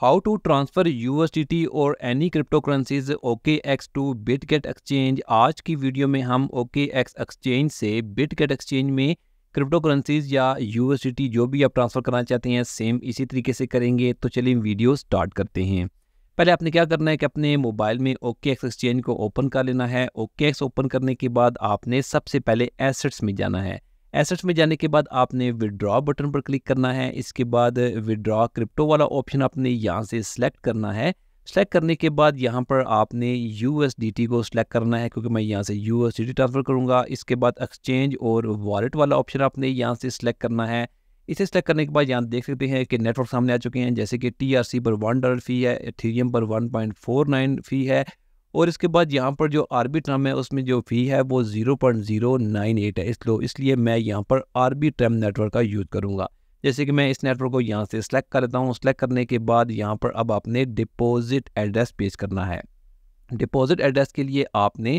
how to transfer USDT or any cryptocurrencies OKX to BitGet exchange आज की video में हम OKX exchange से BitGet exchange में क्रिप्टो करेंसीज या USDT जो भी आप ट्रांसफ़र करना चाहते हैं सेम इसी तरीके से करेंगे तो चलिए वीडियो स्टार्ट करते हैं पहले आपने क्या करना है कि अपने मोबाइल में ओके एक्स एक्सचेंज को ओपन कर लेना है ओके एक्स ओपन करने के बाद आपने सबसे पहले एसेट्स में जाना है एसेट्स में जाने के बाद आपने विड्रॉ बटन पर क्लिक करना है इसके बाद विड्रॉ क्रिप्टो वाला ऑप्शन आपने यहाँ से सिलेक्ट करना है सेलेक्ट करने के बाद यहाँ पर आपने यू को सिलेक्ट करना है क्योंकि मैं यहाँ से यू ट्रांसफ़र करूँगा इसके बाद एक्सचेंज और वॉलेट वाला ऑप्शन आपने यहाँ से सिलेक्ट करना है इसे सेलेक्ट करने के बाद यहाँ देख सकते हैं कि नेटवर्क सामने आ चुके हैं जैसे कि टी पर वन डॉलर फ़ी है थीरियम पर one point four nine fee है और इसके बाद यहाँ पर जो आरबी ट्रम है उसमें जो फ़ी है वो zero point zero nine eight है इसलो इसलिए मैं यहाँ पर आरबी ट्रम नेटवर्क का यूज़ करूँगा जैसे कि मैं इस नेटवर्क को यहाँ से कर करता हूँ सेलेक्ट करने के बाद यहाँ पर अब आपने डिपॉजिट एड्रेस पेश करना है डिपॉजिट एड्रेस के लिए आपने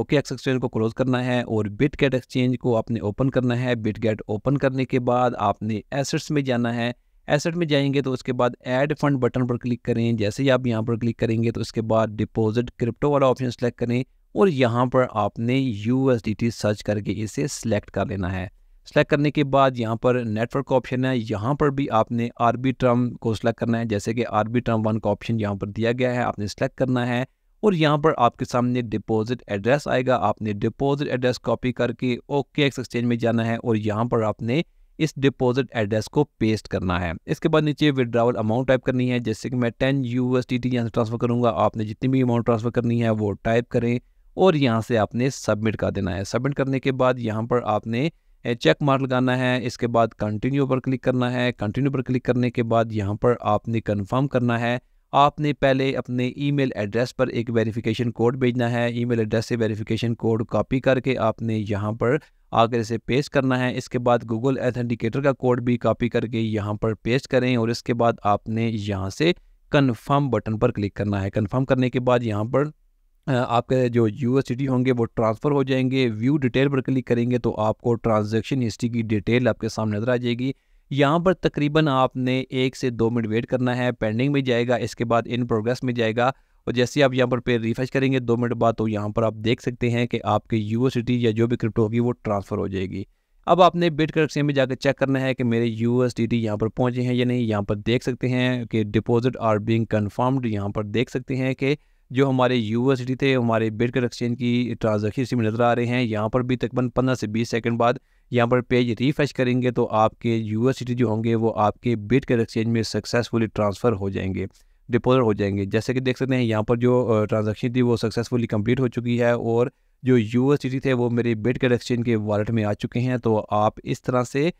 ओके एक्स एक्सचेंज को क्लोज करना है और बिट गेट एक्सचेंज को आपने ओपन करना है बिट गेट ओपन करने के बाद आपने एसेट्स में जाना है एसेट में जाएंगे तो उसके बाद ऐड फंड बटन पर क्लिक करें जैसे ही आप यहाँ पर क्लिक करेंगे तो उसके बाद डिपॉजिट क्रिप्टो वाला ऑप्शन सेलेक्ट करें और यहाँ पर आपने यू सर्च करके इसे सेलेक्ट कर लेना है सेलेक्ट करने के बाद यहाँ पर नेटवर्क का ऑप्शन है यहाँ पर भी आपने आर बी को सिलेक्ट करना है जैसे कि आर बी वन का ऑप्शन यहाँ पर दिया गया है आपने सेलेक्ट करना है और यहाँ पर आपके सामने डिपॉजिट एड्रेस आएगा आपने डिपॉजिट एड्रेस कॉपी करके ओके एक्सचेंज में जाना है और यहाँ पर आपने इस डिपॉजिट एड्रेस को पेस्ट करना है इसके बाद नीचे विद्रावल अमाउंट टाइप करनी है जैसे कि मैं ten U S T T यहाँ से ट्रांसफर करूंगा आपने जितनी भी अमाउंट ट्रांसफर करनी है वो टाइप करें और यहाँ से आपने सबमिट कर देना है सबमिट करने के बाद यहाँ पर आपने चेक मार्क लगाना है इसके बाद कंटिन्यू पर क्लिक करना है कंटिन्यू पर क्लिक करने के बाद यहाँ पर आपने कन्फर्म करना है आपने पहले अपने ईमेल एड्रेस पर एक वेरिफिकेशन कोड भेजना है ईमेल एड्रेस से वेरिफिकेशन कोड कॉपी करके आपने यहाँ पर आकर इसे पेस्ट करना है इसके बाद गूगल एथेंटिकेटर का कोड भी कॉपी करके यहाँ पर पेस्ट करें और इसके बाद आपने यहाँ से कन्फर्म बटन पर क्लिक करना है कन्फर्म करने के बाद यहाँ पर आपके जो यूएसडी होंगे वो ट्रांसफ़र हो जाएंगे व्यू डिटेल पर क्लिक करेंगे तो आपको ट्रांजेक्शन हिस्ट्री की डिटेल आपके सामने नजर आ जाएगी यहाँ पर तकरीबन आपने एक से दो मिनट वेट करना है पेंडिंग में जाएगा इसके बाद इन प्रोग्रेस में जाएगा और जैसे आप यहाँ पर पे रिफ्रेश करेंगे दो मिनट बाद तो यहाँ पर आप देख सकते हैं कि आपके यू या जो भी क्रिप्टो होगी वो ट्रांसफ़र हो जाएगी अब आपने बिट करेक्सी में जाकर चेक करना है कि मेरे यू एस यहाँ पर पहुँचे हैं या नहीं यहाँ पर देख सकते हैं कि डिपॉजिट आर बीइंग कन्फर्म्ड यहाँ पर देख सकते हैं कि जो हमारे यू एस थे हमारे बिट एक्सचेंज की ट्रांजेक्शन से नज़र आ रहे हैं यहाँ पर भी तकरीबन पंद्रह से बीस सेकेंड बाद यहाँ पर पेज रिफ्रेश करेंगे तो आपके यू एस जो होंगे वो आपके बिट एक्सचेंज में सक्सेसफुली ट्रांसफ़र हो जाएंगे डिपोजिट हो जाएंगे जैसे कि देख सकते हैं यहाँ पर जो ट्रांजेक्शन थी वो सक्सेसफुली कम्प्लीट हो चुकी है और जो यू थे वो मेरे बेट कैट एक्सचेंज के वॉलेट में आ चुके हैं तो आप इस तरह से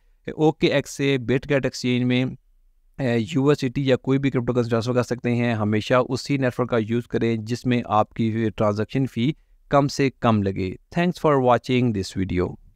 ओके एक्स से बेट कैट एक्सचेंज में यू या कोई भी क्रिप्टो करेंसी ट्रांसफ़र कर सकते हैं हमेशा उसी नेटवर्क का यूज़ करें जिसमें आपकी ट्रांजेक्शन फ़ी कम से कम लगे thanks for watching this video